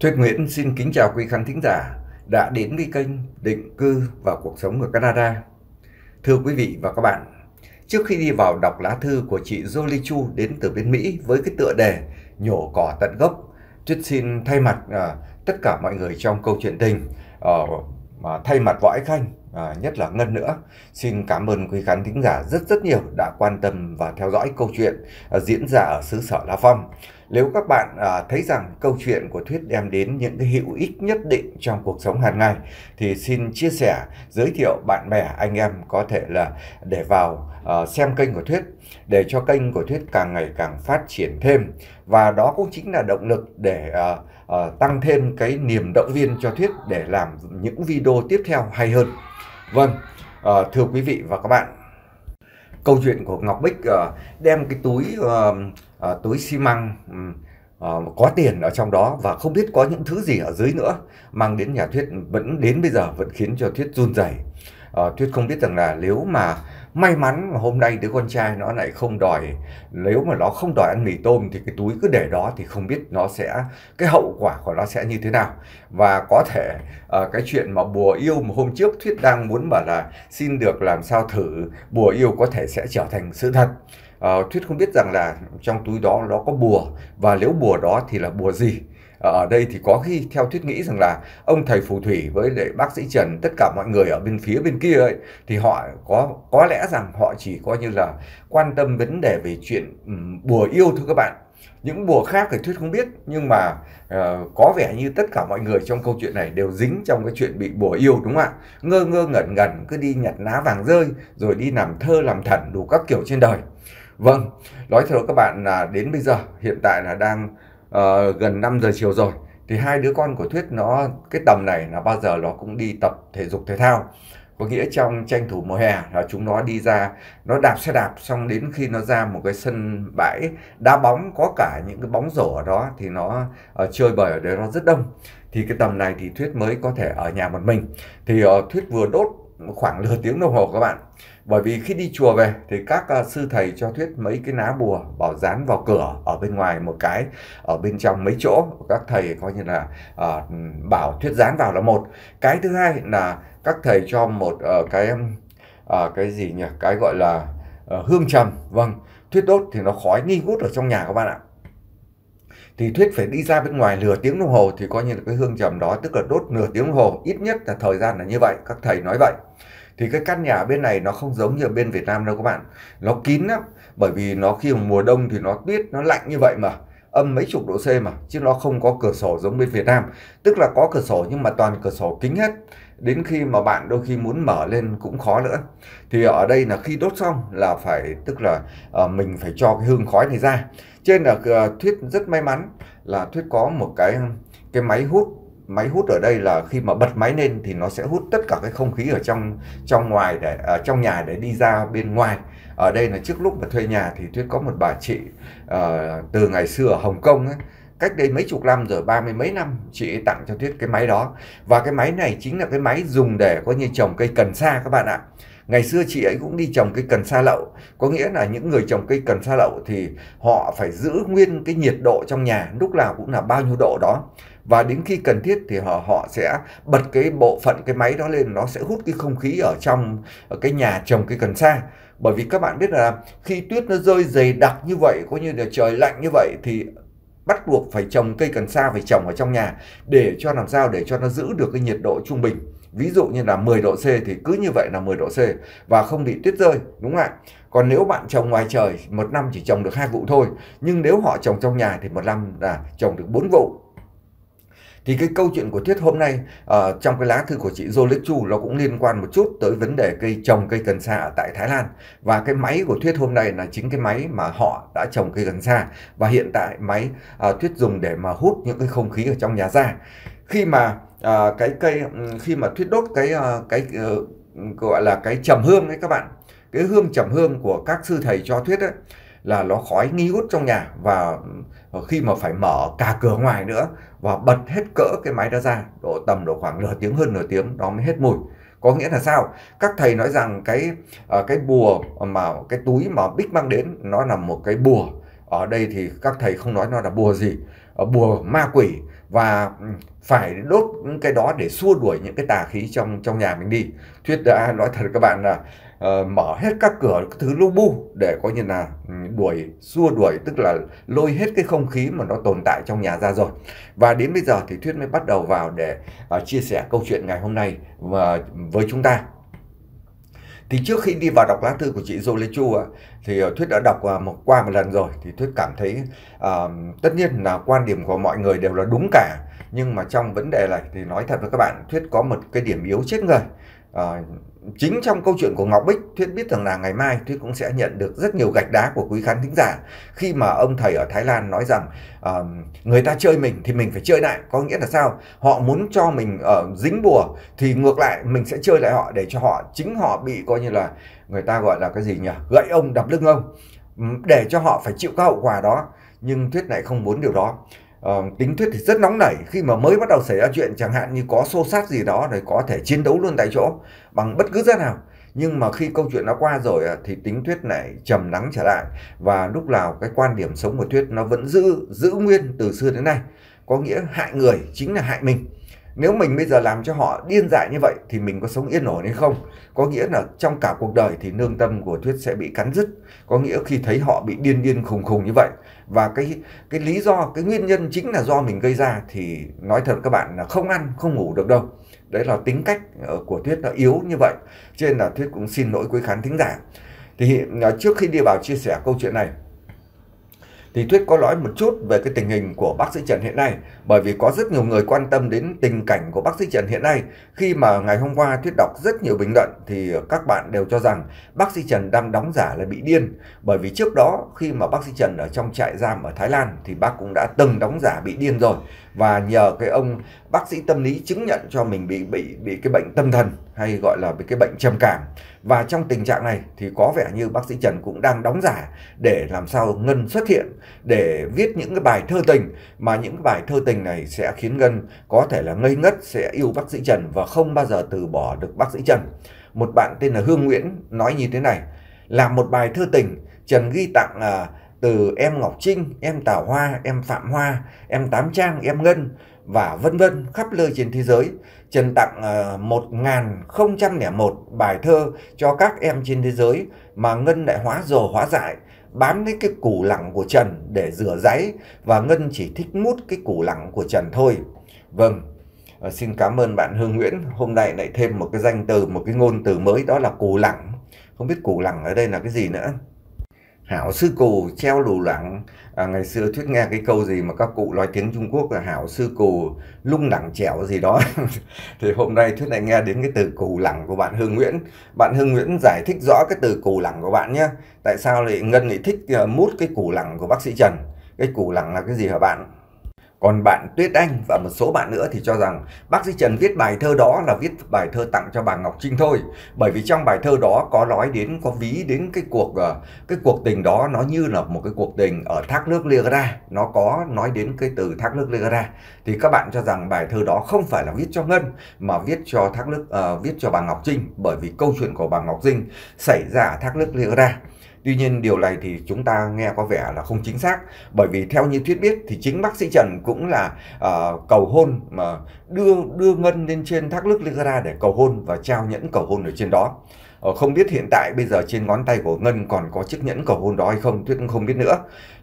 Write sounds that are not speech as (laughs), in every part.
Thuyết Nguyễn xin kính chào quý khán thính giả đã đến với kênh Định cư và cuộc sống ở Canada. Thưa quý vị và các bạn, trước khi đi vào đọc lá thư của chị Jolie Chu đến từ bên Mỹ với cái tựa đề Nhổ cỏ tận gốc, Thuyết xin thay mặt à, tất cả mọi người trong câu chuyện tình, à, mà thay mặt Võ Khanh, à, nhất là Ngân nữa, xin cảm ơn quý khán thính giả rất rất nhiều đã quan tâm và theo dõi câu chuyện à, diễn ra ở xứ sở La Phong. Nếu các bạn à, thấy rằng câu chuyện của Thuyết đem đến những cái hữu ích nhất định trong cuộc sống hàng ngày thì xin chia sẻ, giới thiệu bạn bè, anh em có thể là để vào à, xem kênh của Thuyết để cho kênh của Thuyết càng ngày càng phát triển thêm và đó cũng chính là động lực để à, à, tăng thêm cái niềm động viên cho Thuyết để làm những video tiếp theo hay hơn. Vâng, à, thưa quý vị và các bạn, câu chuyện của Ngọc Bích à, đem cái túi à, à, túi xi măng à, có tiền ở trong đó và không biết có những thứ gì ở dưới nữa mang đến nhà thuyết vẫn đến bây giờ vẫn khiến cho thuyết run rẩy à, thuyết không biết rằng là nếu mà may mắn mà hôm nay đứa con trai nó lại không đòi nếu mà nó không đòi ăn mì tôm thì cái túi cứ để đó thì không biết nó sẽ cái hậu quả của nó sẽ như thế nào và có thể uh, cái chuyện mà bùa yêu mà hôm trước thuyết đang muốn bảo là xin được làm sao thử bùa yêu có thể sẽ trở thành sự thật uh, thuyết không biết rằng là trong túi đó nó có bùa và nếu bùa đó thì là bùa gì ờ, ở đây thì có khi theo thuyết nghĩ rằng là ông thầy phù thủy với lại bác sĩ Trần tất cả mọi người ở bên phía bên kia ấy thì họ có có lẽ rằng họ chỉ coi như là quan tâm vấn đề về chuyện um, bùa yêu thôi các bạn những bùa khác thì thuyết không biết nhưng mà uh, có vẻ như tất cả mọi người trong câu chuyện này đều dính trong cái chuyện bị bùa yêu đúng không ạ ngơ ngơ ngẩn ngẩn cứ đi nhặt lá vàng rơi rồi đi làm thơ làm thần đủ các kiểu trên đời Vâng, nói thật các bạn là đến bây giờ hiện tại là đang uh, gần 5 giờ chiều rồi thì hai đứa con của Thuyết nó cái tầm này là bao giờ nó cũng đi tập thể dục thể thao. Có nghĩa trong tranh thủ mùa hè là chúng nó đi ra nó đạp xe đạp xong đến khi nó ra một cái sân bãi đá bóng có cả những cái bóng rổ ở đó thì nó uh, chơi bời ở đấy nó rất đông. Thì cái tầm này thì Thuyết mới có thể ở nhà một mình. Thì uh, Thuyết vừa đốt khoảng nửa tiếng đồng hồ các bạn bởi vì khi đi chùa về thì các à, sư thầy cho thuyết mấy cái lá bùa bảo dán vào cửa ở bên ngoài một cái ở bên trong mấy chỗ các thầy coi như là uh, bảo thuyết dán vào là một cái thứ hai là các thầy cho một uh, cái uh, cái gì nhỉ cái gọi là uh, hương trầm vâng thuyết đốt thì nó khói nghi ngút ở trong nhà các bạn ạ thì thuyết phải đi ra bên ngoài nửa tiếng đồng hồ thì coi như là cái hương trầm đó tức là đốt nửa tiếng đồng hồ ít nhất là thời gian là như vậy các thầy nói vậy thì cái căn nhà bên này nó không giống như bên Việt Nam đâu các bạn nó kín lắm bởi vì nó khi mà mùa đông thì nó tuyết nó lạnh như vậy mà âm mấy chục độ C mà chứ nó không có cửa sổ giống bên Việt Nam tức là có cửa sổ nhưng mà toàn cửa sổ kính hết đến khi mà bạn đôi khi muốn mở lên cũng khó nữa thì ở đây là khi đốt xong là phải tức là ờ, mình phải cho cái hương khói này ra trên là uh, thuyết rất may mắn là thuyết có một cái cái máy hút máy hút ở đây là khi mà bật máy lên thì nó sẽ hút tất cả cái không khí ở trong trong ngoài để ở à, trong nhà để đi ra bên ngoài ở đây là trước lúc mà thuê nhà thì tuyết có một bà chị uh, từ ngày xưa ở Hồng Kông ấy, cách đây mấy chục năm rồi ba mươi mấy năm chị ấy tặng cho tuyết cái máy đó và cái máy này chính là cái máy dùng để có như trồng cây cần sa các bạn ạ ngày xưa chị ấy cũng đi trồng cây cần sa lậu có nghĩa là những người trồng cây cần sa lậu thì họ phải giữ nguyên cái nhiệt độ trong nhà lúc nào cũng là bao nhiêu độ đó và đến khi cần thiết thì họ họ sẽ bật cái bộ phận cái máy đó lên nó sẽ hút cái không khí ở trong ở cái nhà trồng cây cần sa bởi vì các bạn biết là khi tuyết nó rơi dày đặc như vậy có như là trời lạnh như vậy thì bắt buộc phải trồng cây cần sa phải trồng ở trong nhà để cho làm sao để cho nó giữ được cái nhiệt độ trung bình ví dụ như là 10 độ C thì cứ như vậy là 10 độ C và không bị tuyết rơi đúng không ạ còn nếu bạn trồng ngoài trời một năm chỉ trồng được hai vụ thôi nhưng nếu họ trồng trong nhà thì một năm là trồng được bốn vụ thì cái câu chuyện của thuyết hôm nay uh, trong cái lá thư của chị Jolik Chu nó cũng liên quan một chút tới vấn đề cây trồng cây cần sa ở tại Thái Lan. Và cái máy của thuyết hôm nay là chính cái máy mà họ đã trồng cây cần sa và hiện tại máy uh, ờ, Tuyết dùng để mà hút những cái không khí ở trong nhà ra. Khi mà uh, cái cây khi mà thuyết đốt cái uh, cái uh, gọi là cái trầm hương ấy các bạn cái hương trầm hương của các sư thầy cho thuyết ấy, là nó khói nghi ngút trong nhà và khi mà phải mở cả cửa ngoài nữa và bật hết cỡ cái máy đó ra độ tầm độ khoảng nửa tiếng hơn nửa tiếng đó mới hết mùi có nghĩa là sao các thầy nói rằng cái à, cái bùa mà cái túi mà bích mang đến nó là một cái bùa ở đây thì các thầy không nói nó là bùa gì à, bùa ma quỷ và phải đốt cái đó để xua đuổi những cái tà khí trong trong nhà mình đi thuyết đã nói thật các bạn là uh, mở hết các cửa các thứ lu bu để coi như là ừ, đuổi xua đuổi tức là lôi hết cái không khí mà nó tồn tại trong nhà ra rồi và đến bây giờ thì thuyết mới bắt đầu vào để uh, chia sẻ câu chuyện ngày hôm nay uh, với chúng ta thì trước khi đi vào đọc lá thư của chị Dô Lê Chu thì ờ, thuyết đã đọc một qua một lần rồi thì thuyết cảm thấy uh, tất nhiên là quan điểm của mọi người đều là đúng cả nhưng mà trong vấn đề này thì nói thật với các bạn thuyết có một cái điểm yếu chết người à, chính trong câu chuyện của Ngọc Bích Thuyết biết rằng là ngày mai Thuyết cũng sẽ nhận được rất nhiều gạch đá của quý khán thính giả khi mà ông thầy ở Thái Lan nói rằng à, người ta chơi mình thì mình phải chơi lại có nghĩa là sao họ muốn cho mình ở uh, dính bùa thì ngược lại mình sẽ chơi lại họ để cho họ chính họ bị coi như là người ta gọi là cái gì nhỉ gậy ông đập lưng ông để cho họ phải chịu các hậu quả đó nhưng Thuyết lại không muốn điều đó Ờ, tính thuyết thì rất nóng nảy khi mà mới bắt đầu xảy ra chuyện chẳng hạn như có xô sát gì đó rồi có thể chiến đấu luôn tại chỗ bằng bất cứ giá nào nhưng mà khi câu chuyện nó qua rồi à, thì tính thuyết này trầm lắng trở lại và lúc nào cái quan điểm sống của thuyết nó vẫn giữ giữ nguyên từ xưa đến nay có nghĩa hại người chính là hại mình nếu mình bây giờ làm cho họ điên dại như vậy thì mình có sống yên ổn hay không có nghĩa là trong cả cuộc đời thì nương tâm của thuyết sẽ bị cắn dứt có nghĩa khi thấy họ bị điên điên khùng khùng như vậy và cái cái lý do cái nguyên nhân chính là do mình gây ra thì nói thật các bạn là không ăn không ngủ được đâu đấy là tính cách ờ, của thuyết nó yếu như vậy cho nên là thuyết cũng xin lỗi quý khán thính giả thì ờ, trước khi đi vào chia sẻ câu chuyện này thì thuyết có nói một chút về cái tình hình của bác sĩ Trần hiện nay, bởi vì có rất nhiều người quan tâm đến tình cảnh của bác sĩ Trần hiện nay. Khi mà ngày hôm qua thuyết đọc rất nhiều bình luận thì các bạn đều cho rằng bác sĩ Trần đang đóng giả là bị điên, bởi vì trước đó khi mà bác sĩ Trần ở trong trại giam ở Thái Lan thì bác cũng đã từng đóng giả bị điên rồi và nhờ cái ông bác sĩ tâm lý chứng nhận cho mình bị bị bị cái bệnh tâm thần hay gọi là bị cái bệnh trầm cảm và trong tình trạng này thì có vẻ như bác sĩ Trần cũng đang đóng giả để làm sao Ngân xuất hiện để viết những cái bài thơ tình mà những cái bài thơ tình này sẽ khiến Ngân có thể là ngây ngất sẽ yêu bác sĩ Trần và không bao giờ từ bỏ được bác sĩ Trần. Một bạn tên là Hương Nguyễn nói như thế này là một bài thơ tình Trần ghi tặng à, từ em Ngọc Trinh, em Tào Hoa, em Phạm Hoa, em Tám Trang, em Ngân và vân vân khắp nơi trên thế giới. Trần tặng 1001 ờ, bài thơ cho các em trên thế giới mà Ngân lại hóa dồ hóa giải bán lấy cái củ lẳng của Trần để rửa giấy và Ngân chỉ thích mút cái củ lẳng của Trần thôi. Vâng, ờ, xin cảm ơn bạn Hương Nguyễn. Hôm nay lại thêm một cái danh từ, một cái ngôn từ mới đó là củ lẳng. Không biết củ lẳng ở đây là cái gì nữa hảo sư cù treo lù lẳng à, ngày xưa thuyết nghe cái câu gì mà các cụ nói tiếng trung quốc là hảo sư cù lung đẳng trẻo gì đó (laughs) thì hôm nay thuyết lại nghe đến cái từ cù lẳng của bạn hương nguyễn bạn hương nguyễn giải thích rõ cái từ cù lẳng của bạn nhé tại sao lại ngân lại thích à, mút cái cù lẳng của bác sĩ trần cái cù lẳng là cái gì hả bạn còn bạn Tuyết Anh và một số bạn nữa thì cho rằng bác sĩ Trần viết bài thơ đó là viết bài thơ tặng cho bà Ngọc Trinh thôi. Bởi vì trong bài thơ đó có nói đến, có ví đến cái cuộc ờ, cái cuộc tình đó nó như là một cái cuộc tình ở thác nước Ligara. Nó có nói đến cái từ thác nước Ligara. Thì các bạn cho rằng bài thơ đó không phải là viết cho Ngân mà viết cho thác nước, uh, viết cho bà Ngọc Trinh. Bởi vì câu chuyện của bà Ngọc Trinh xảy ra ở thác nước Ligara. Tuy nhiên điều này thì chúng ta nghe có vẻ là không chính xác bởi vì theo như thuyết biết thì chính bác sĩ Trần cũng là uh, cầu hôn mà đưa đưa ngân lên trên thác nước Ligara để cầu hôn và trao nhẫn cầu hôn ở trên đó. Uh, không biết hiện tại bây giờ trên ngón tay của ngân còn có chiếc nhẫn cầu hôn đó hay không thuyết cũng không biết nữa.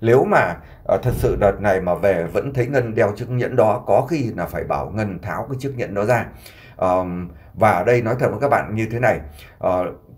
Nếu mà uh, thật sự đợt này mà về vẫn thấy ngân đeo chiếc nhẫn đó có khi là phải bảo ngân tháo cái chiếc nhẫn đó ra. uh, và ở đây nói thật với các bạn như thế này, uh,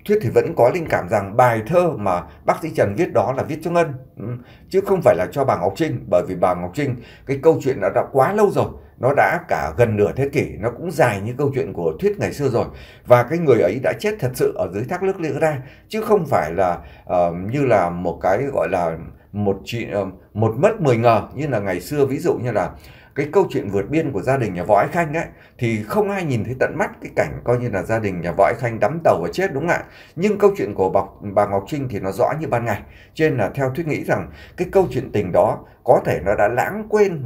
thuyết thì vẫn có linh cảm rằng bài thơ mà bác sĩ Trần viết đó là viết cho Ngân ừ, chứ không phải là cho bà Ngọc Trinh bởi vì bà Ngọc Trinh cái câu chuyện đã đã quá lâu rồi nó đã cả gần nửa thế kỷ nó cũng dài như câu chuyện của thuyết ngày xưa rồi và cái người ấy đã chết thật sự ở dưới thác nước Lê ra chứ không phải là uh, như là một cái gọi là một chị uh, ờ, một mất mười ngờ như là ngày xưa ví dụ như là cái câu chuyện vượt biên của gia đình nhà võ ái khanh ấy thì không ai nhìn thấy tận mắt cái cảnh coi như là gia đình nhà võ ái khanh đắm tàu và chết đúng không ạ nhưng câu chuyện của bà, bà ngọc trinh thì nó rõ như ban ngày trên là theo thuyết nghĩ rằng cái câu chuyện tình đó có thể nó đã lãng quên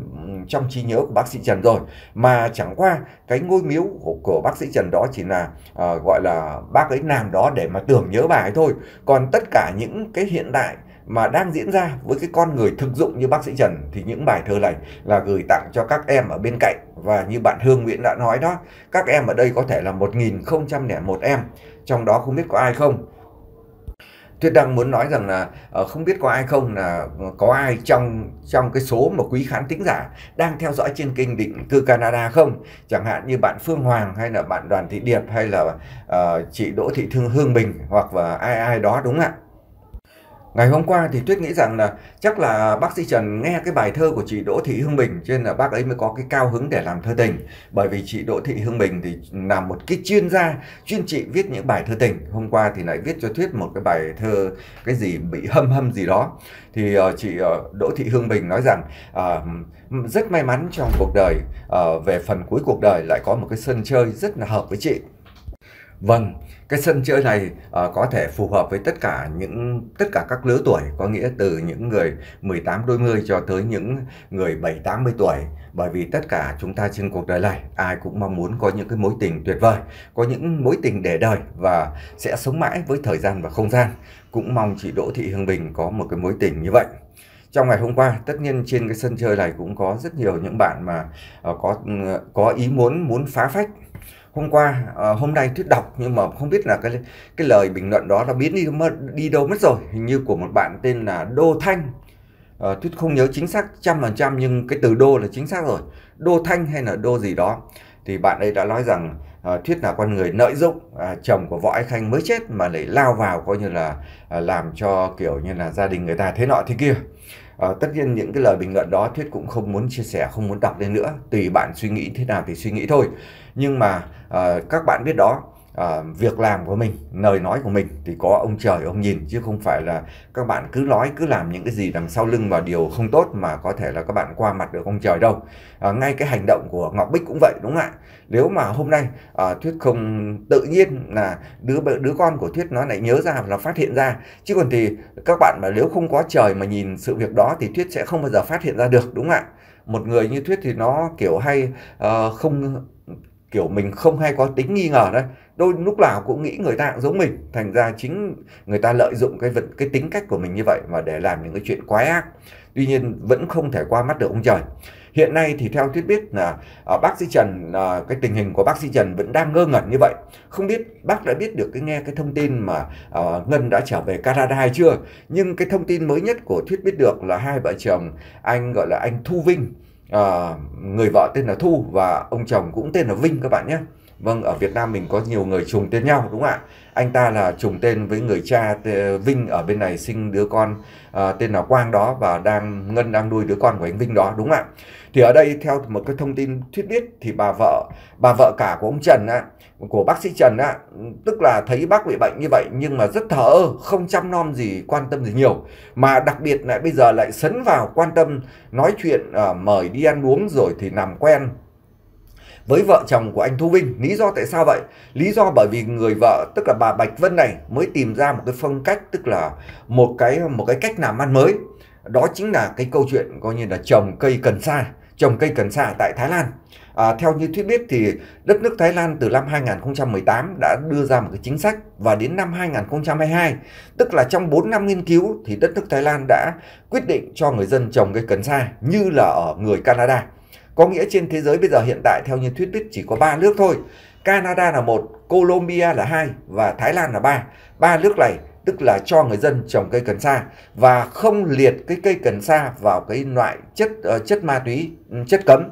trong trí nhớ của bác sĩ trần rồi mà chẳng qua cái ngôi miếu của, của bác sĩ trần đó chỉ là uh, gọi là bác ấy làm đó để mà tưởng nhớ bà ấy thôi còn tất cả những cái hiện đại mà đang diễn ra với cái con người thực dụng như bác sĩ Trần thì những bài thơ này là gửi tặng cho các em ở bên cạnh và như bạn Hương Nguyễn đã nói đó các em ở đây có thể là 1001 em trong đó không biết có ai không Tuyết Đăng muốn nói rằng là ờ, không biết có ai không là có ai trong trong cái số mà quý khán thính giả đang theo dõi trên kênh định cư Canada không? Chẳng hạn như bạn Phương Hoàng hay là bạn Đoàn Thị Điệp hay là uh, chị Đỗ Thị Thương Hương Bình hoặc là ai ai đó đúng không ạ? Ngày hôm qua thì Tuyết nghĩ rằng là chắc là bác sĩ Trần nghe cái bài thơ của chị Đỗ Thị Hương Bình cho nên là bác ấy mới có cái cao hứng để làm thơ tình. Bởi vì chị Đỗ Thị Hương Bình thì là một cái chuyên gia, chuyên trị viết những bài thơ tình. Hôm qua thì lại viết cho Tuyết một cái bài thơ cái gì bị hâm hâm gì đó. Thì uh, chị uh, Đỗ Thị Hương Bình nói rằng uh, rất may mắn trong cuộc đời, uh, về phần cuối cuộc đời lại có một cái sân chơi rất là hợp với chị. Vâng, cái sân chơi này à, có thể phù hợp với tất cả những tất cả các lứa tuổi, có nghĩa từ những người 18 đôi mươi cho tới những người 7 80 tuổi, bởi vì tất cả chúng ta trên cuộc đời này ai cũng mong muốn có những cái mối tình tuyệt vời, có những mối tình để đời và sẽ sống mãi với thời gian và không gian. Cũng mong chị Đỗ Thị Hương Bình có một cái mối tình như vậy trong ngày hôm qua tất nhiên trên cái sân chơi này cũng có rất nhiều những bạn mà ờ, có có ý muốn muốn phá phách hôm qua à, hôm nay thuyết đọc nhưng mà không biết là cái cái lời bình luận đó đã biến đi mất đi đâu mất rồi hình như của một bạn tên là Đô Thanh à, thuyết không nhớ chính xác trăm phần trăm nhưng cái từ đô là chính xác rồi Đô Thanh hay là đô gì đó thì bạn ấy đã nói rằng à, thuyết là con người lợi dụng à, chồng của võ ái khanh mới chết mà lại lao vào coi như là à, làm cho kiểu như là gia đình người ta thế nọ thế kia à, tất nhiên những cái lời bình luận đó thuyết cũng không muốn chia sẻ không muốn đọc lên nữa tùy bạn suy nghĩ thế nào thì suy nghĩ thôi nhưng mà à, các bạn biết đó à, việc làm của mình lời nói của mình thì có ông trời ông nhìn chứ không phải là các bạn cứ nói cứ làm những cái gì đằng sau lưng và điều không tốt mà có thể là các bạn qua mặt được ông trời đâu à, ngay cái hành động của ngọc bích cũng vậy đúng không ạ nếu mà hôm nay à, thuyết không tự nhiên là đứa đứa con của thuyết nó lại nhớ ra là phát hiện ra chứ còn thì các bạn mà nếu không có trời mà nhìn sự việc đó thì thuyết sẽ không bao giờ phát hiện ra được đúng không ạ một người như thuyết thì nó kiểu hay uh, không kiểu mình không hay có tính nghi ngờ đấy đôi lúc nào cũng nghĩ người ta cũng giống mình thành ra chính người ta lợi dụng cái vật cái tính cách của mình như vậy mà để làm những cái chuyện quái ác tuy nhiên vẫn không thể qua mắt được ông trời hiện nay thì theo thuyết biết là à, bác sĩ Trần à, cái tình hình của bác sĩ Trần vẫn đang ngơ ngẩn như vậy không biết bác đã biết được cái nghe cái thông tin mà à, Ngân đã trở về Canada chưa nhưng cái thông tin mới nhất của thuyết biết được là hai vợ chồng anh gọi là anh Thu Vinh uh, người vợ tên là Thu và ông chồng cũng tên là Vinh các bạn nhé Vâng, ở Việt Nam mình có nhiều người trùng tên nhau đúng không ạ? anh ta là trùng tên với người cha Vinh ở bên này sinh đứa con à, tên là Quang đó và đang Ngân đang nuôi đứa con của anh Vinh đó đúng không ạ? Thì ở đây theo một cái thông tin thuyết biết thì bà vợ bà vợ cả của ông Trần á của bác sĩ Trần á tức là thấy bác bị bệnh như vậy nhưng mà rất thờ ơ, không chăm nom gì, quan tâm gì nhiều mà đặc biệt lại bây giờ lại sấn vào quan tâm nói chuyện à, mời đi ăn uống rồi thì làm quen với vợ chồng của anh Thu Vinh. Lý do tại sao vậy? Lý do bởi vì người vợ tức là bà Bạch Vân này mới tìm ra một cái phong cách tức là một cái một cái cách làm ăn mới. Đó chính là cái câu chuyện coi như là trồng cây cần sa, trồng cây cần sa tại Thái Lan. À, theo như thuyết biết thì đất nước Thái Lan từ năm 2018 đã đưa ra một cái chính sách và đến năm 2022, tức là trong 4 năm nghiên cứu thì đất nước Thái Lan đã quyết định cho người dân trồng cây cần sa như là ở người Canada. Có nghĩa trên thế giới bây giờ hiện tại theo như thuyết biết chỉ có ba nước thôi. Canada là một, Colombia là hai và Thái Lan là ba. Ba nước này tức là cho người dân trồng cây cần sa và không liệt cái cây cần sa vào cái loại chất uh, chất ma túy, ừ, chất cấm.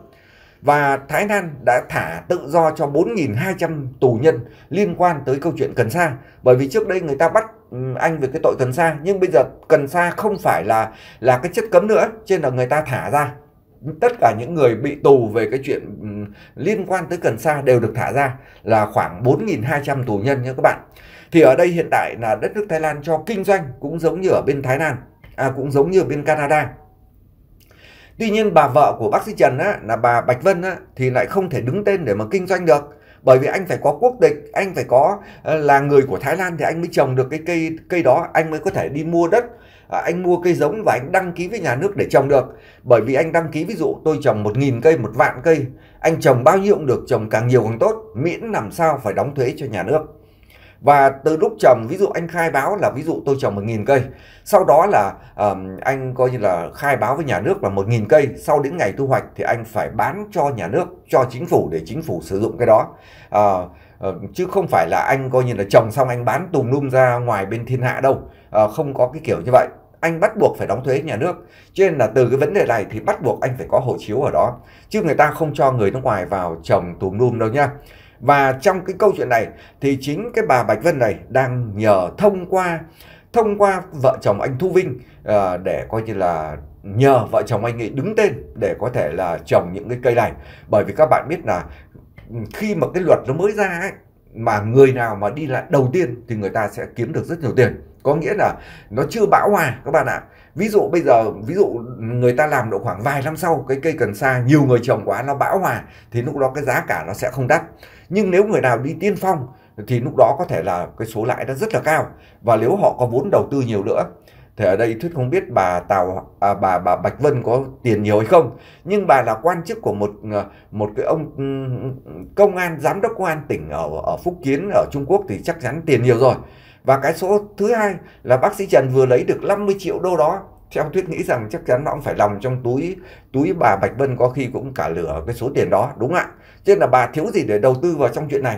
Và Thái Lan đã thả tự do cho 4.200 tù nhân liên quan tới câu chuyện cần sa. Bởi vì trước đây người ta bắt ừ, anh về cái tội cần sa nhưng bây giờ cần sa không phải là là cái chất cấm nữa, trên là người ta thả ra tất cả những người bị tù về cái chuyện ừ, liên quan tới Cần Sa đều được thả ra là khoảng 4.200 tù nhân nha các bạn. Thì ở đây hiện tại là đất nước Thái Lan cho kinh doanh cũng giống như ở bên Thái Lan, à, cũng giống như ở bên Canada. Tuy nhiên bà vợ của bác sĩ Trần á, là bà Bạch Vân á, thì lại không thể đứng tên để mà kinh doanh được bởi vì anh phải có quốc tịch anh phải có ờ, là người của Thái Lan thì anh mới trồng được cái cây cây đó anh mới có thể đi mua đất À, anh mua cây giống và anh đăng ký với nhà nước để trồng được bởi vì anh đăng ký ví dụ tôi trồng một nghìn cây một vạn cây anh trồng bao nhiêu cũng được trồng càng nhiều càng tốt miễn làm sao phải đóng thuế cho nhà nước và từ lúc trồng ví dụ anh khai báo là ví dụ tôi trồng một nghìn cây sau đó là um, anh coi như là khai báo với nhà nước là một nghìn cây sau đến ngày thu hoạch thì anh phải bán cho nhà nước cho chính phủ để chính phủ sử dụng cái đó uh, uh, chứ không phải là anh coi như là trồng xong anh bán tùm lum ra ngoài bên thiên hạ đâu uh, không có cái kiểu như vậy anh bắt buộc phải đóng thuế nhà nước cho nên là từ cái vấn đề này thì bắt buộc anh phải có hộ chiếu ở đó chứ người ta không cho người nước ngoài vào trồng tùm lum đâu nha và trong cái câu chuyện này thì chính cái bà Bạch Vân này đang nhờ thông qua thông qua vợ chồng anh Thu Vinh uh, để coi như là nhờ vợ chồng anh ấy đứng tên để có thể là trồng những cái cây này bởi vì các bạn biết là khi mà cái luật nó mới ra ấy, mà người nào mà đi lại đầu tiên thì người ta sẽ kiếm được rất nhiều tiền có nghĩa là nó chưa bão hòa các bạn ạ ví dụ bây giờ ví dụ người ta làm độ khoảng vài năm sau cái cây cần sa nhiều người trồng quá nó bão hòa thì lúc đó cái giá cả nó sẽ không đắt nhưng nếu người nào đi tiên phong thì lúc đó có thể là cái số lãi nó rất là cao và nếu họ có vốn đầu tư nhiều nữa thì ở đây thuyết không biết bà Tào à, bà bà Bạch Vân có tiền nhiều hay không nhưng bà là quan chức của một ờ, một cái ông ừ, công an giám đốc công an tỉnh ở ở Phúc Kiến ở Trung Quốc thì chắc chắn tiền nhiều rồi và cái số thứ hai là bác sĩ Trần vừa lấy được 50 triệu đô đó thì ông Tuyết nghĩ rằng chắc chắn nó cũng phải lòng trong túi túi bà Bạch Vân có khi cũng cả lửa cái số tiền đó đúng ạ cho nên là bà thiếu gì để đầu tư vào trong chuyện này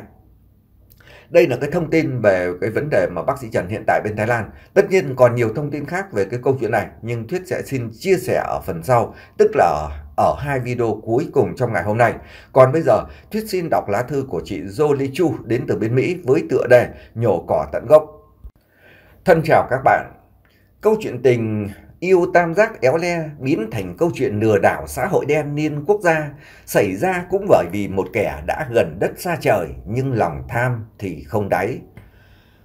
đây là cái thông tin về cái vấn đề mà bác sĩ Trần hiện tại bên Thái Lan. Tất nhiên còn nhiều thông tin khác về cái câu chuyện này nhưng Thuyết sẽ xin chia sẻ ở phần sau, tức là ở hai video cuối cùng trong ngày hôm nay. Còn bây giờ, Thuyết xin đọc lá thư của chị Jolie Chu đến từ bên Mỹ với tựa đề Nhổ cỏ tận gốc Thân chào các bạn. Câu chuyện tình yêu tam giác éo le biến thành câu chuyện lừa đảo xã hội đen liên quốc gia xảy ra cũng bởi vì một kẻ đã gần đất xa trời nhưng lòng tham thì không đáy.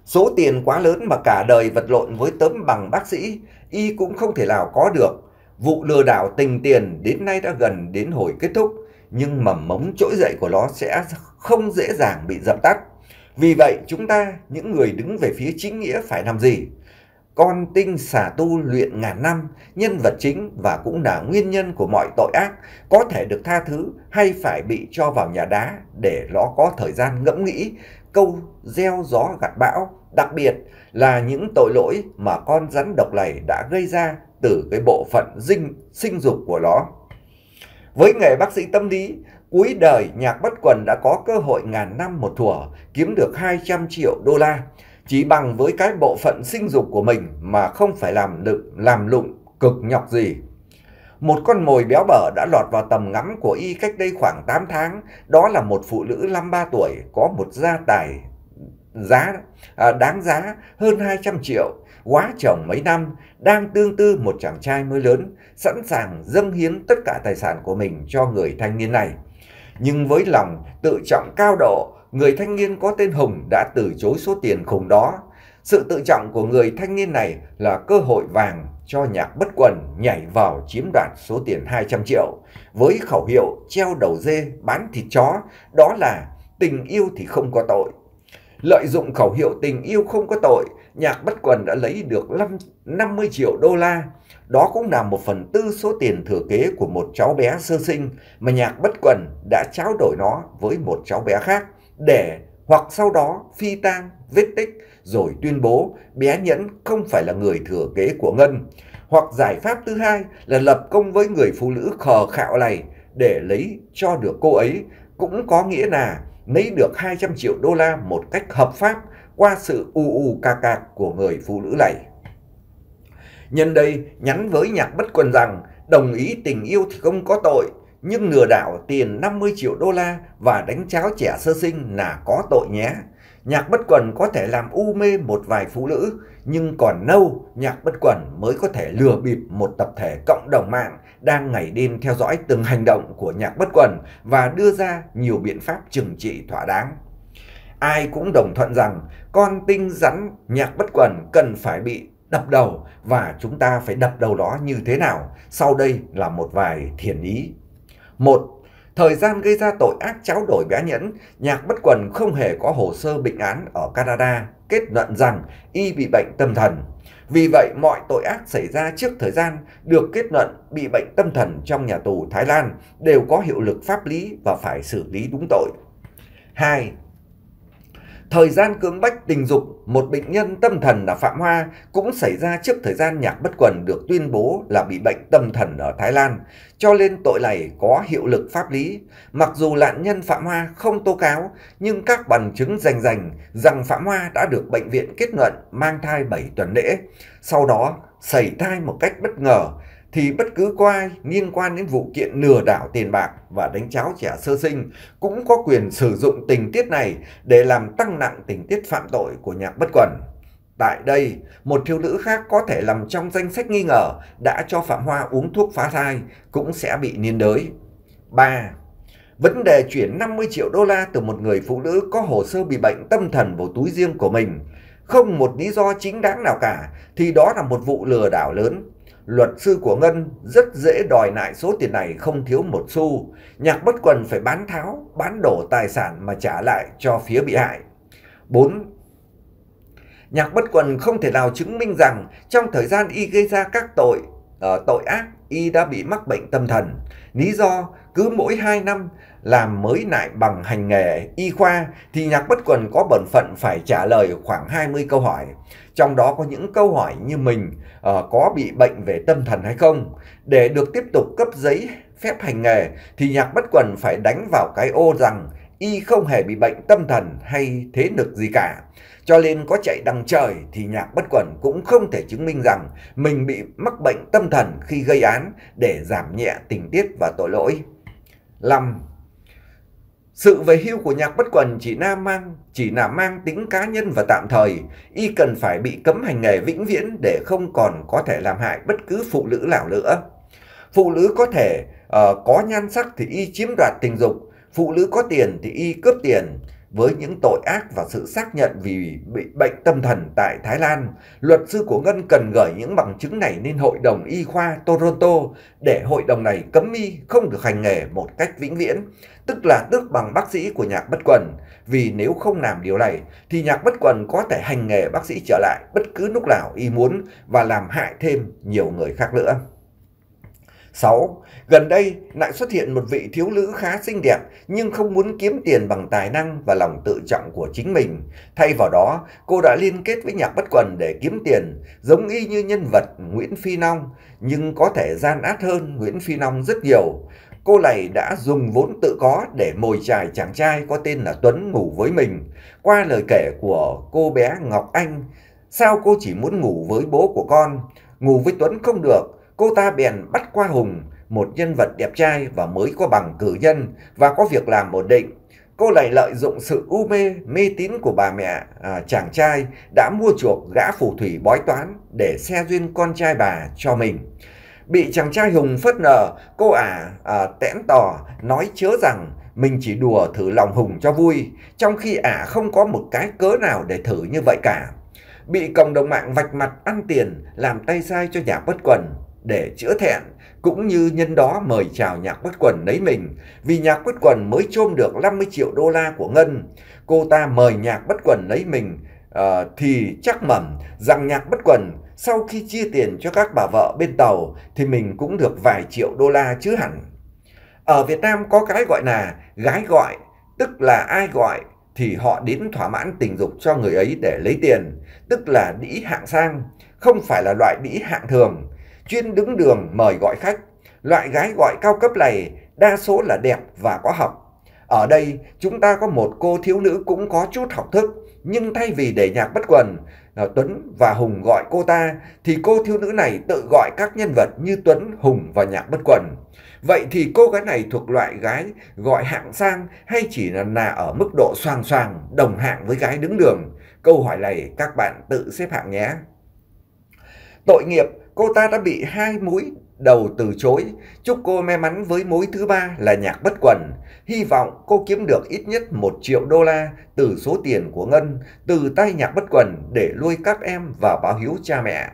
Số tiền quá lớn mà cả đời vật lộn với tấm bằng bác sĩ, y cũng không thể nào có được. Vụ lừa đảo tình tiền đến nay đã gần đến hồi kết thúc, nhưng mầm mống trỗi dậy của nó sẽ không dễ dàng bị dập tắt. Vì vậy chúng ta, những người đứng về phía chính nghĩa phải làm gì? Con tinh xả tu luyện ngàn năm, nhân vật chính và cũng là nguyên nhân của mọi tội ác, có thể được tha thứ hay phải bị cho vào nhà đá để nó có thời gian ngẫm nghĩ, câu gieo gió gặt bão, đặc biệt là những tội lỗi mà con rắn độc này đã gây ra từ cái bộ phận dinh sinh dục của nó. Với nghề bác sĩ tâm lý, cuối đời nhạc bất quần đã có cơ hội ngàn năm một thủa kiếm được 200 triệu đô la chỉ bằng với cái bộ phận sinh dục của mình mà không phải làm được làm lụng cực nhọc gì. Một con mồi béo bở đã lọt vào tầm ngắm của y cách đây khoảng 8 tháng, đó là một phụ nữ 53 tuổi có một gia tài giá à, đáng giá hơn 200 triệu, quá chồng mấy năm, đang tương tư một chàng trai mới lớn, sẵn sàng dâng hiến tất cả tài sản của mình cho người thanh niên này. Nhưng với lòng tự trọng cao độ, người thanh niên có tên Hùng đã từ chối số tiền khủng đó. Sự tự trọng của người thanh niên này là cơ hội vàng cho nhạc bất quần nhảy vào chiếm đoạt số tiền 200 triệu. Với khẩu hiệu treo đầu dê bán thịt chó, đó là tình yêu thì không có tội. Lợi dụng khẩu hiệu tình yêu không có tội, nhạc bất quần đã lấy được 50 triệu đô la đó cũng là một phần tư số tiền thừa kế của một cháu bé sơ sinh mà nhạc bất quần đã trao đổi nó với một cháu bé khác để hoặc sau đó phi tang vết tích rồi tuyên bố bé Nhẫn không phải là người thừa kế của Ngân. Hoặc giải pháp thứ hai là lập công với người phụ nữ khờ khạo này để lấy cho được cô ấy cũng có nghĩa là lấy được 200 triệu đô la một cách hợp pháp qua sự u u ca cạc của người phụ nữ này. Nhân đây nhắn với Nhạc Bất Quần rằng đồng ý tình yêu thì không có tội, nhưng lừa đảo tiền 50 triệu đô la và đánh cháo trẻ sơ sinh là có tội nhé. Nhạc Bất Quần có thể làm u mê một vài phụ nữ, nhưng còn lâu Nhạc Bất Quần mới có thể lừa bịp một tập thể cộng đồng mạng đang ngày đêm theo dõi từng hành động của Nhạc Bất Quần và đưa ra nhiều biện pháp trừng trị thỏa đáng ai cũng đồng thuận rằng con tinh rắn nhạc bất quần cần phải bị đập đầu và chúng ta phải đập đầu đó như thế nào. Sau đây là một vài thiền ý. Một, thời gian gây ra tội ác tráo đổi bé nhẫn, Nhạc Bất Quần không hề có hồ sơ bệnh án ở Canada, kết luận rằng y bị bệnh tâm thần. Vì vậy, mọi tội ác xảy ra trước thời gian được kết luận bị bệnh tâm thần trong nhà tù Thái Lan đều có hiệu lực pháp lý và phải xử lý đúng tội. 2. Thời gian cưỡng bách tình dục một bệnh nhân tâm thần là Phạm Hoa cũng xảy ra trước thời gian Nhạc Bất Quần được tuyên bố là bị bệnh tâm thần ở Thái Lan, cho nên tội này có hiệu lực pháp lý. Mặc dù nạn nhân Phạm Hoa không tố cáo, nhưng các bằng chứng rành rành rằng Phạm Hoa đã được bệnh viện kết luận mang thai 7 tuần lễ. Sau đó, xảy thai một cách bất ngờ, thì bất cứ có ai liên quan đến vụ kiện lừa đảo tiền bạc và đánh cháo trẻ sơ sinh cũng có quyền sử dụng tình tiết này để làm tăng nặng tình tiết phạm tội của nhạc bất quần. Tại đây, một thiếu nữ khác có thể nằm trong danh sách nghi ngờ đã cho Phạm Hoa uống thuốc phá thai cũng sẽ bị niên đới. 3. Vấn đề chuyển 50 triệu đô la từ một người phụ nữ có hồ sơ bị bệnh tâm thần vào túi riêng của mình, không một lý do chính đáng nào cả, thì đó là một vụ lừa đảo lớn Luật sư của Ngân rất dễ đòi lại số tiền này không thiếu một xu. Nhạc bất quần phải bán tháo, bán đổ tài sản mà trả lại cho phía bị hại. 4. Nhạc bất quần không thể nào chứng minh rằng trong thời gian y gây ra các tội uh, tội ác, y đã bị mắc bệnh tâm thần. Lý do cứ mỗi 2 năm làm mới lại bằng hành nghề y khoa thì nhạc bất quần có bổn phận phải trả lời khoảng 20 câu hỏi trong đó có những câu hỏi như mình uh, có bị bệnh về tâm thần hay không. Để được tiếp tục cấp giấy phép hành nghề thì nhạc bất quần phải đánh vào cái ô rằng y không hề bị bệnh tâm thần hay thế lực gì cả. Cho nên có chạy đằng trời thì nhạc bất quần cũng không thể chứng minh rằng mình bị mắc bệnh tâm thần khi gây án để giảm nhẹ tình tiết và tội lỗi. 5. Sự về hưu của nhạc bất quần chỉ nam mang chỉ là mang tính cá nhân và tạm thời, y cần phải bị cấm hành nghề vĩnh viễn để không còn có thể làm hại bất cứ phụ nữ nào nữa. Phụ nữ có thể uh, có nhan sắc thì y chiếm đoạt tình dục, phụ nữ có tiền thì y cướp tiền, với những tội ác và sự xác nhận vì bị bệnh tâm thần tại Thái Lan. Luật sư của Ngân cần gửi những bằng chứng này lên Hội đồng Y khoa Toronto để hội đồng này cấm y không được hành nghề một cách vĩnh viễn, tức là tước bằng bác sĩ của nhạc bất quần. Vì nếu không làm điều này thì nhạc bất quần có thể hành nghề bác sĩ trở lại bất cứ lúc nào y muốn và làm hại thêm nhiều người khác nữa. 6. Gần đây lại xuất hiện một vị thiếu nữ khá xinh đẹp nhưng không muốn kiếm tiền bằng tài năng và lòng tự trọng của chính mình. Thay vào đó, cô đã liên kết với nhạc bất quần để kiếm tiền, giống y như nhân vật Nguyễn Phi Long, nhưng có thể gian ác hơn Nguyễn Phi Long rất nhiều. Cô này đã dùng vốn tự có để mồi chài chàng trai có tên là Tuấn ngủ với mình. Qua lời kể của cô bé Ngọc Anh, sao cô chỉ muốn ngủ với bố của con, ngủ với Tuấn không được, cô ta bèn bắt qua Hùng, một nhân vật đẹp trai và mới có bằng cử nhân và có việc làm ổn định. Cô lại lợi dụng sự u mê, mê tín của bà mẹ, à, chàng trai đã mua chuộc gã phù thủy bói toán để xe duyên con trai bà cho mình. Bị chàng trai Hùng phớt nở, cô ả à, à, tẽn tò nói chớ rằng mình chỉ đùa thử lòng Hùng cho vui, trong khi ả à không có một cái cớ nào để thử như vậy cả. Bị cộng đồng mạng vạch mặt ăn tiền, làm tay sai cho nhà bất quần, để chữa thẹn cũng như nhân đó mời chào nhạc bất quần lấy mình vì nhạc bất quần mới chôm được 50 triệu đô la của Ngân. Cô ta mời nhạc bất quần lấy mình uh, thì chắc mẩm rằng nhạc bất quần sau khi chia tiền cho các bà vợ bên tàu thì mình cũng được vài triệu đô la chứ hẳn. Ở Việt Nam có cái gọi là gái gọi, tức là ai gọi thì họ đến thỏa mãn tình dục cho người ấy để lấy tiền, tức là đĩ hạng sang, không phải là loại đĩ hạng thường chuyên đứng đường mời gọi khách. Loại gái gọi cao cấp này đa số là đẹp và có học. Ở đây chúng ta có một cô thiếu nữ cũng có chút học thức, nhưng thay vì để nhạc bất quần, à, Tuấn và Hùng gọi cô ta, thì cô thiếu nữ này tự gọi các nhân vật như Tuấn, Hùng và nhạc bất quần. Vậy thì cô gái này thuộc loại gái gọi hạng sang hay chỉ là, nà ở mức độ soàng soàng, đồng hạng với gái đứng đường? Câu hỏi này các bạn tự xếp hạng nhé. Tội nghiệp cô ta đã bị hai mối đầu từ chối. Chúc cô may mắn với mối thứ ba là nhạc bất quần. Hy vọng cô kiếm được ít nhất 1 triệu đô la từ số tiền của Ngân, từ tay nhạc bất quần để nuôi các em và báo hiếu cha mẹ.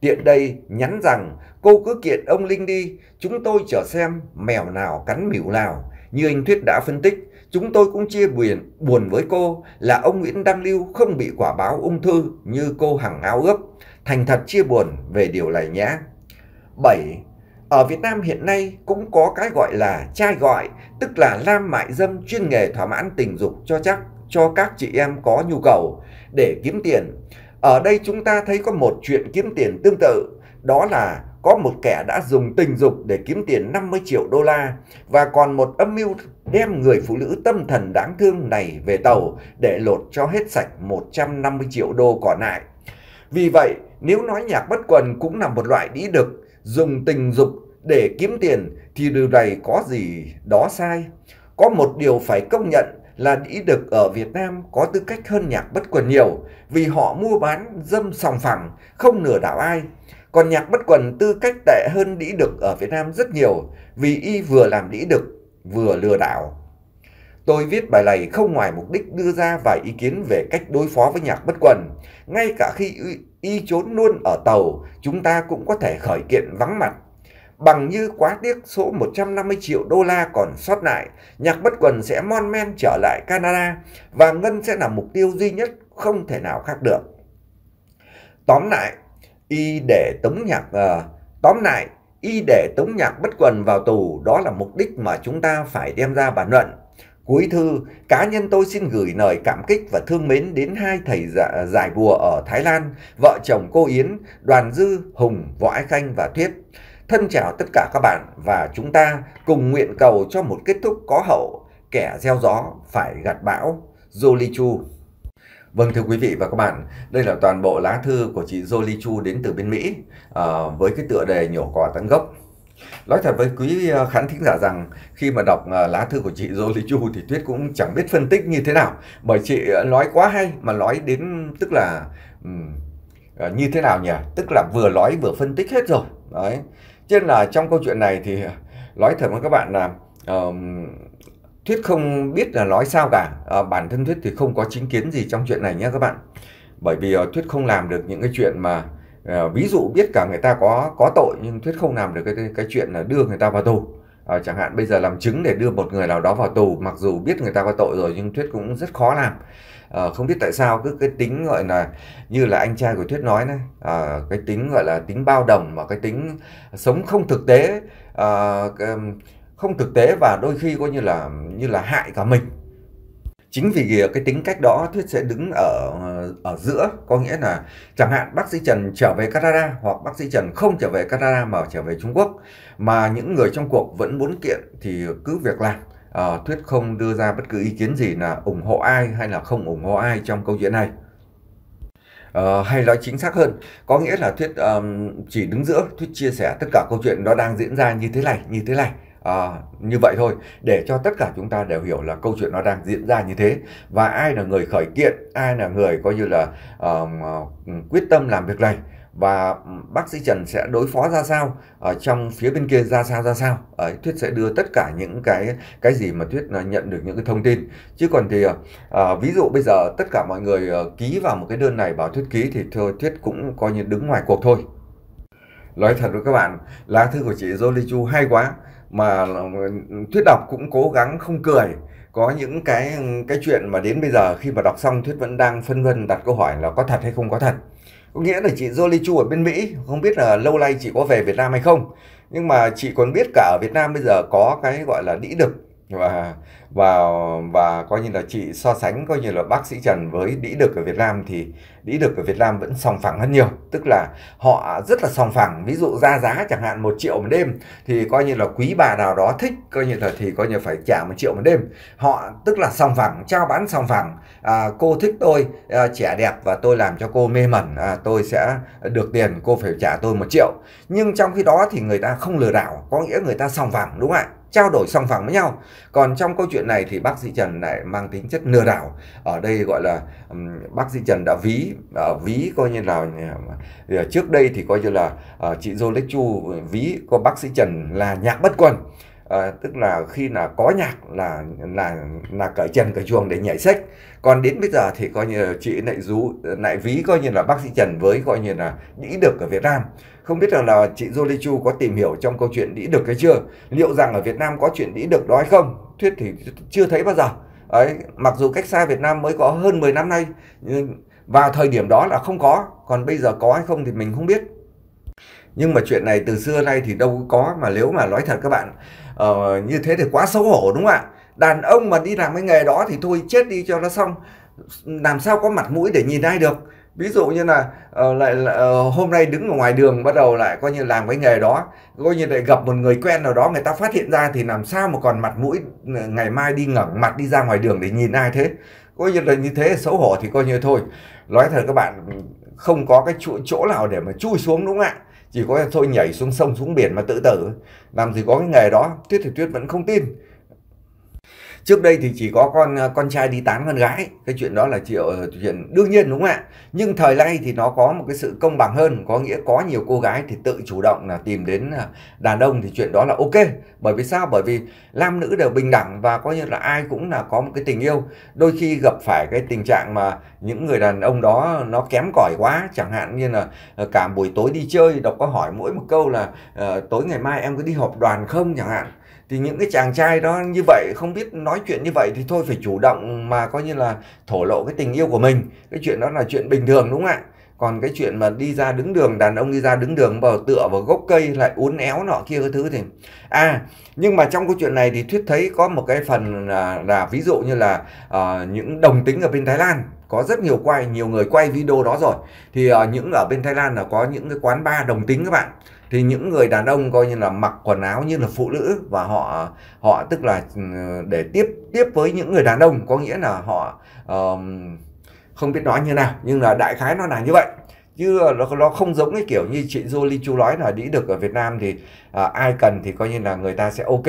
Tiện đây nhắn rằng cô cứ kiện ông Linh đi, chúng tôi chờ xem mèo nào cắn mỉu nào. Như anh Thuyết đã phân tích, chúng tôi cũng chia buồn, buồn với cô là ông Nguyễn Đăng Lưu không bị quả báo ung thư như cô hằng ao ước thành thật chia buồn về điều này nhé. 7. Ở Việt Nam hiện nay cũng có cái gọi là trai gọi, tức là nam mại dâm chuyên nghề thỏa mãn tình dục cho chắc cho các chị em có nhu cầu để kiếm tiền. Ở đây chúng ta thấy có một chuyện kiếm tiền tương tự, đó là có một kẻ đã dùng tình dục để kiếm tiền 50 triệu đô la và còn một âm mưu đem người phụ nữ tâm thần đáng thương này về tàu để lột cho hết sạch 150 triệu đô còn lại. Vì vậy, nếu nói nhạc bất quần cũng là một loại đĩ đực, dùng tình dục để kiếm tiền thì điều này có gì đó sai. Có một điều phải công nhận là đĩ đực ở Việt Nam có tư cách hơn nhạc bất quần nhiều vì họ mua bán dâm sòng phẳng, không nửa đảo ai. Còn nhạc bất quần tư cách tệ hơn đĩ đực ở Việt Nam rất nhiều vì y vừa làm đĩ đực vừa lừa đảo. Tôi viết bài này không ngoài mục đích đưa ra vài ý kiến về cách đối phó với nhạc bất quần. Ngay cả khi y, trốn luôn ở tàu, chúng ta cũng có thể khởi kiện vắng mặt. Bằng như quá tiếc số 150 triệu đô la còn sót lại, nhạc bất quần sẽ mon men trở lại Canada và Ngân sẽ là mục tiêu duy nhất không thể nào khác được. Tóm lại, y để tống nhạc... Uh, tóm lại, y để tống nhạc bất quần vào tù đó là mục đích mà chúng ta phải đem ra bàn luận. Cuối thư, cá nhân tôi xin gửi lời cảm kích và thương mến đến hai thầy giả, giải bùa ở Thái Lan, vợ chồng cô Yến, Đoàn Dư, Hùng, Võ Ái Khanh và Thuyết. Thân chào tất cả các bạn và chúng ta cùng nguyện cầu cho một kết thúc có hậu, kẻ gieo gió phải gặt bão. Jolichu Chu Vâng thưa quý vị và các bạn, đây là toàn bộ lá thư của chị Jolie Chu đến từ bên Mỹ à, với cái tựa đề nhổ cỏ tăng gốc Nói thật với quý ờ, khán thính giả rằng khi mà đọc ờ, lá thư của chị Jolie Chu thì Tuyết cũng chẳng biết phân tích như thế nào bởi chị ờ, nói quá hay mà nói đến tức là như thế nào nhỉ? Tức là vừa nói vừa phân tích hết rồi. Đấy. Cho nên là trong câu chuyện này thì nói thật với các bạn là um, Thuyết không biết là nói sao cả. À, bản thân Thuyết thì không có chính kiến gì trong chuyện này nhé các bạn. Bởi vì uh, Thuyết không làm được những cái chuyện mà Ờ, ví dụ biết cả người ta có có tội nhưng thuyết không làm được cái cái chuyện là đưa người ta vào tù à, chẳng hạn bây giờ làm chứng để đưa một người nào đó vào tù mặc dù biết người ta có tội rồi nhưng thuyết cũng rất khó làm à, không biết tại sao cứ cái tính gọi là như là anh trai của thuyết nói này à, cái tính gọi là tính bao đồng mà cái tính sống không thực tế à, không thực tế và đôi khi coi như là như là hại cả mình chính vì cái tính cách đó thuyết sẽ đứng ở ở giữa có nghĩa là chẳng hạn bác sĩ trần trở về canada hoặc bác sĩ trần không trở về canada mà trở về trung quốc mà những người trong cuộc vẫn muốn kiện thì cứ việc làm à, thuyết không đưa ra bất cứ ý kiến gì là ủng hộ ai hay là không ủng hộ ai trong câu chuyện này Uh, hay nói chính xác hơn có nghĩa là thuyết um, chỉ đứng giữa thuyết chia sẻ tất cả câu chuyện nó đang diễn ra như thế này như thế này à, như vậy thôi để cho tất cả chúng ta đều hiểu là câu chuyện nó đang diễn ra như thế và ai là người khởi kiện ai là người coi như là uh, quyết tâm làm việc này và bác sĩ Trần sẽ đối phó ra sao ở ờ, trong phía bên kia ra sao ra sao ấy Thuyết sẽ đưa tất cả những cái cái gì mà Thuyết nhận được những cái thông tin chứ còn thì à, ví dụ bây giờ tất cả mọi người ký vào một cái đơn này bảo Thuyết ký thì thôi Thuyết cũng coi như đứng ngoài cuộc thôi nói thật với các bạn lá thư của chị Jolie Chu hay quá mà Thuyết đọc cũng cố gắng không cười có những cái cái chuyện mà đến bây giờ khi mà đọc xong Thuyết vẫn đang phân vân đặt câu hỏi là có thật hay không có thật có nghĩa là chị Jolie Chu ở bên Mỹ không biết là lâu nay chị có về Việt Nam hay không nhưng mà chị còn biết cả ở Việt Nam bây giờ có cái gọi là đĩ đực và và và coi như là chị so sánh coi như là bác sĩ Trần với đĩ được ở Việt Nam thì đĩ được ở Việt Nam vẫn sòng phẳng hơn nhiều tức là họ rất là sòng phẳng ví dụ ra giá chẳng hạn một triệu một đêm thì coi như là quý bà nào đó thích coi như là thì coi như phải trả một triệu một đêm họ tức là sòng phẳng trao bán sòng phẳng à, cô thích tôi à, trẻ đẹp và tôi làm cho cô mê mẩn à, tôi sẽ được tiền cô phải trả tôi một triệu nhưng trong khi đó thì người ta không lừa đảo có nghĩa người ta sòng phẳng đúng không ạ trao đổi song phẳng với nhau còn trong câu chuyện này thì bác sĩ trần lại mang tính chất lừa đảo ở đây gọi là um, bác sĩ trần đã ví uh, ví coi như là uh, trước đây thì coi như là uh, chị dô lê chu ví có bác sĩ trần là nhạc bất quần À, tức là khi là có nhạc là là là cởi trần cởi chuồng để nhảy sách còn đến bây giờ thì coi như là chị lại rú lại ví coi như là bác sĩ trần với coi như là nghĩ được ở việt nam không biết rằng là chị Jolie Chu có tìm hiểu trong câu chuyện đĩ đực hay chưa liệu rằng ở Việt Nam có chuyện đĩ đực đó hay không thuyết thì chưa thấy bao giờ ấy mặc dù cách xa Việt Nam mới có hơn 10 năm nay nhưng và thời điểm đó là không có còn bây giờ có hay không thì mình không biết nhưng mà chuyện này từ xưa nay thì đâu có mà nếu mà nói thật các bạn uh, như thế thì quá xấu hổ đúng không ạ đàn ông mà đi làm cái nghề đó thì thôi chết đi cho nó xong làm sao có mặt mũi để nhìn ai được ví dụ như là ờ, lại ờ, hôm nay đứng ở ngoài đường bắt đầu lại coi như làm cái nghề đó coi như lại gặp một người quen nào đó người ta phát hiện ra thì làm sao mà còn mặt mũi ờ, ngày mai đi ngẩng mặt đi ra ngoài đường để nhìn ai thế coi như là như thế xấu hổ thì coi như thôi nói thật các bạn không có cái chỗ, chỗ nào để mà chui xuống đúng không ạ chỉ có thôi nhảy xuống sông xuống biển mà tự tử làm gì có cái nghề đó tuyết thì tuyết vẫn không tin trước đây thì chỉ có con à, con trai đi tán con gái cái chuyện đó là chuyện ờ, chuyện đương nhiên đúng không ạ nhưng thời nay thì nó có một cái sự công bằng hơn có nghĩa có nhiều cô gái thì tự chủ động là tìm đến à, đàn ông thì chuyện đó là ok bởi vì sao bởi vì nam nữ đều bình đẳng và coi như là ai cũng là có một cái tình yêu đôi khi gặp phải cái tình trạng mà những người đàn ông đó nó kém cỏi quá chẳng hạn như là ờ, cả buổi tối đi chơi đọc có hỏi mỗi một câu là ờ, tối ngày mai em có đi họp đoàn không chẳng hạn thì những cái chàng trai đó như vậy không biết nói chuyện như vậy thì thôi phải chủ động mà coi như là thổ lộ cái tình yêu của mình cái chuyện đó là chuyện bình thường đúng không ạ còn cái chuyện mà đi ra đứng đường đàn ông đi ra đứng đường vào tựa vào gốc cây lại uốn éo nọ kia cái thứ thì à nhưng mà trong câu chuyện này thì thuyết thấy có một cái phần là, là ví dụ như là uh, những đồng tính ở bên thái lan có rất nhiều quay nhiều người quay video đó rồi thì uh, những ở bên thái lan là có những cái quán bar đồng tính các bạn thì những người đàn ông coi như là mặc quần áo như là phụ nữ và họ họ tức là ừ, để tiếp tiếp với những người đàn ông có nghĩa là họ uh, không biết nói như nào nhưng là đại khái nó là như vậy chứ nó, nó không giống cái kiểu như chị Jolie chú nói là đi được ở Việt Nam thì à, ai cần thì coi như là người ta sẽ ok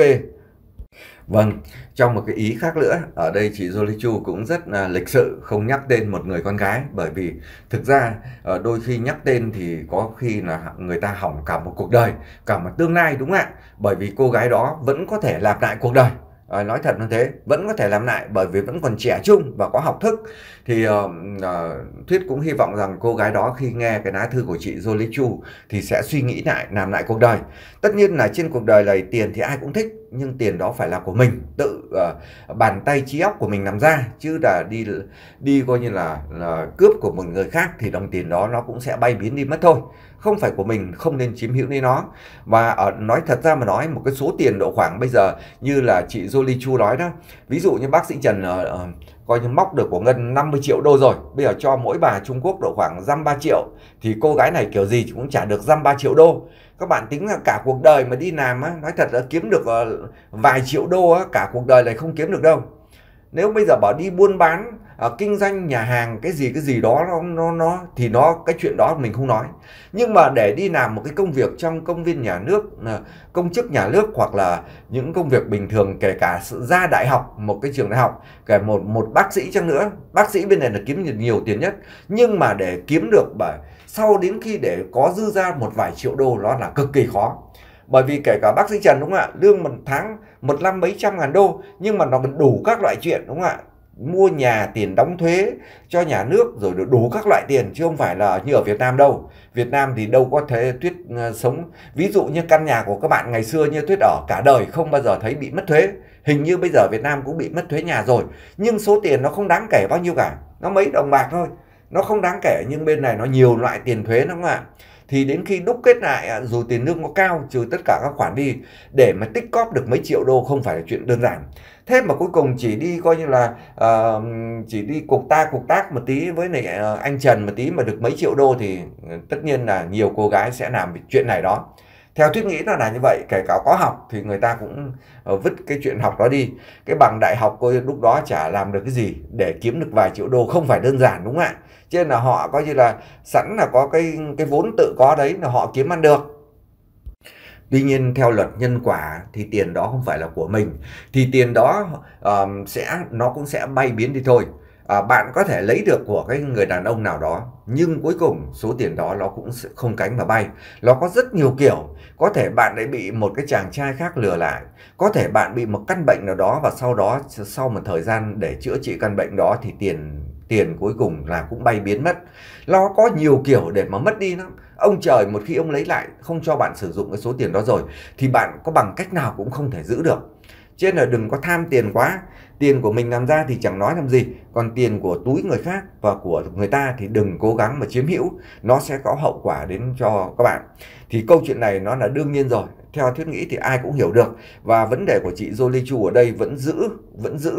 Vâng, trong một cái ý khác nữa, ở đây chị Jolie Chu cũng rất là lịch sự không nhắc tên một người con gái bởi vì thực ra ờ, đôi khi nhắc tên thì có khi là người ta hỏng cả một cuộc đời, cả một tương lai đúng không ạ? Bởi vì cô gái đó vẫn có thể làm lại cuộc đời. À, nói thật như thế vẫn có thể làm lại bởi vì vẫn còn trẻ trung và có học thức thì uh, uh, thuyết cũng hy vọng rằng cô gái đó khi nghe cái lá thư của chị Jolie Chu thì sẽ suy nghĩ lại làm lại cuộc đời tất nhiên là trên cuộc đời này tiền thì ai cũng thích nhưng tiền đó phải là của mình tự uh, bàn tay trí óc của mình làm ra chứ là đi đi coi như là, là cướp của một người khác thì đồng tiền đó nó cũng sẽ bay biến đi mất thôi không phải của mình không nên chiếm hữu lấy nó và ở ờ, nói thật ra mà nói một cái số tiền độ khoảng bây giờ như là chị Jolie Chu nói đó ví dụ như bác sĩ Trần uh, uh, coi như móc được của Ngân 50 triệu đô rồi bây giờ cho mỗi bà Trung Quốc độ khoảng dăm ba triệu thì cô gái này kiểu gì cũng trả được dăm ba triệu đô các bạn tính là cả cuộc đời mà đi làm á, nói thật là kiếm được vài triệu đô á, cả cuộc đời này không kiếm được đâu nếu bây giờ bỏ đi buôn bán à, kinh doanh nhà hàng cái gì cái gì đó nó nó nó thì nó cái chuyện đó mình không nói nhưng mà để đi làm một cái công việc trong công viên nhà nước ờ, công chức nhà nước hoặc là những công việc bình thường kể cả ra đại học một cái trường đại học kể một một bác sĩ chăng nữa bác sĩ bên này là kiếm được nhiều tiền nhất nhưng mà để kiếm được bởi sau đến khi để có dư ra một vài triệu đô nó là cực kỳ khó bởi vì kể cả bác sĩ Trần đúng không ạ lương một tháng một năm mấy trăm ngàn đô nhưng mà nó đủ các loại chuyện đúng không ạ mua nhà tiền đóng thuế cho nhà nước rồi đủ các loại tiền chứ không phải là như ở Việt Nam đâu Việt Nam thì đâu có thể tuyết ờ, sống ví dụ như căn nhà của các bạn ngày xưa như tuyết ở cả đời không bao giờ thấy bị mất thuế hình như bây giờ Việt Nam cũng bị mất thuế nhà rồi nhưng số tiền nó không đáng kể bao nhiêu cả nó mấy đồng bạc thôi nó không đáng kể nhưng bên này nó nhiều loại tiền thuế lắm các thì đến khi đúc kết lại à, dù tiền lương có cao trừ tất cả các khoản đi để mà tích cóp được mấy triệu đô không phải là chuyện đơn giản thế mà cuối cùng chỉ đi coi như là uh, chỉ đi cuộc ta cuộc tác một tí với này uh, ờ, anh Trần một tí mà được mấy triệu đô thì ờ, tất nhiên là nhiều cô gái sẽ làm chuyện này đó theo thuyết nghĩ nó là như vậy kể cả có học thì người ta cũng vứt cái chuyện học đó đi cái bằng đại học cô lúc đó chả làm được cái gì để kiếm được vài triệu đô không phải đơn giản đúng không ạ cho là họ coi như là sẵn là có cái cái vốn tự có đấy là họ kiếm ăn được Tuy nhiên theo luật nhân quả thì tiền đó không phải là của mình thì tiền đó um, sẽ nó cũng sẽ bay biến đi thôi. À, bạn có thể lấy được của cái người đàn ông nào đó nhưng cuối cùng số tiền đó nó cũng sẽ không cánh mà bay nó có rất nhiều kiểu có thể bạn lại bị một cái chàng trai khác lừa lại có thể bạn bị một căn bệnh nào đó và sau đó sau một thời gian để chữa trị căn bệnh đó thì tiền tiền cuối cùng là cũng bay biến mất nó có nhiều kiểu để mà mất đi lắm ông trời một khi ông lấy lại không cho bạn sử dụng cái số tiền đó rồi thì bạn có bằng cách nào cũng không thể giữ được cho nên là đừng có tham tiền quá tiền của mình làm ra thì chẳng nói làm gì còn tiền của túi người khác và của người ta thì đừng cố gắng mà chiếm hữu nó sẽ có hậu quả đến cho các bạn thì câu chuyện này nó là đương nhiên rồi theo thuyết nghĩ thì ai cũng hiểu được và vấn đề của chị Jolie Chu ở đây vẫn giữ vẫn giữ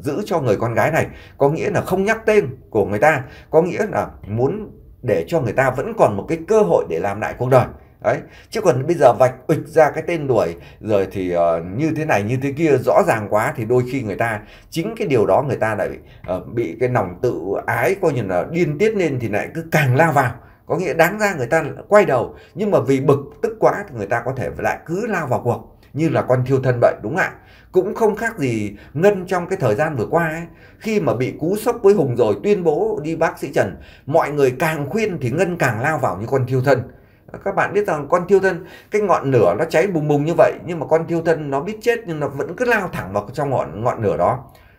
giữ cho người con gái này có nghĩa là không nhắc tên của người ta có nghĩa là muốn để cho người ta vẫn còn một cái cơ hội để làm lại cuộc đời đấy chứ còn bây giờ vạch ịch ra cái tên đuổi rồi thì uh, như thế này như thế kia rõ ràng quá thì đôi khi người ta chính cái điều đó người ta lại uh, bị cái lòng tự ái coi như là điên tiết lên thì lại cứ càng lao vào có nghĩa đáng ra người ta quay đầu nhưng mà vì bực tức quá thì người ta có thể lại cứ lao vào cuộc như là con thiêu thân vậy đúng không ạ. Cũng không khác gì Ngân trong cái thời gian vừa qua ấy, khi mà bị cú sốc với Hùng rồi tuyên bố đi bác sĩ Trần, mọi người càng khuyên thì Ngân càng lao vào như con thiêu thân các bạn biết rằng con thiêu thân cái ngọn lửa nó cháy bùng bùng như vậy nhưng mà con thiêu thân nó biết chết nhưng nó vẫn cứ lao thẳng vào trong ngọn ngọn lửa đó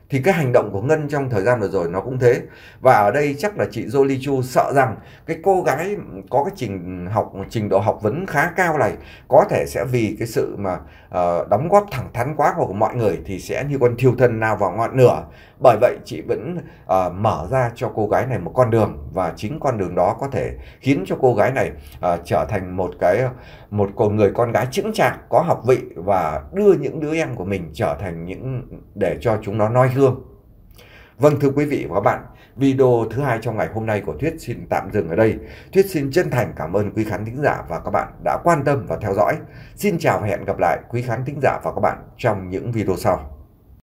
thì cái hành động của Ngân trong thời gian vừa rồi nó cũng thế và ở đây chắc là chị Jolie Chu sợ rằng cái cô gái có cái trình học trình độ học vấn khá cao này có thể sẽ vì cái sự mà uh, đóng góp thẳng thắn quá của mọi người thì sẽ như con thiêu thân nào vào ngọn lửa bởi vậy chị vẫn uh, mở ra cho cô gái này một con đường và chính con đường đó có thể khiến cho cô gái này uh, trở thành một cái một con người con gái chững chạc có học vị và đưa những đứa em của mình trở thành những để cho chúng nó noi gương vâng thưa quý vị và các bạn video thứ hai trong ngày hôm nay của thuyết xin tạm dừng ở đây thuyết xin chân thành cảm ơn quý khán thính giả và các bạn đã quan tâm và theo dõi xin chào và hẹn gặp lại quý khán thính giả và các bạn trong những video sau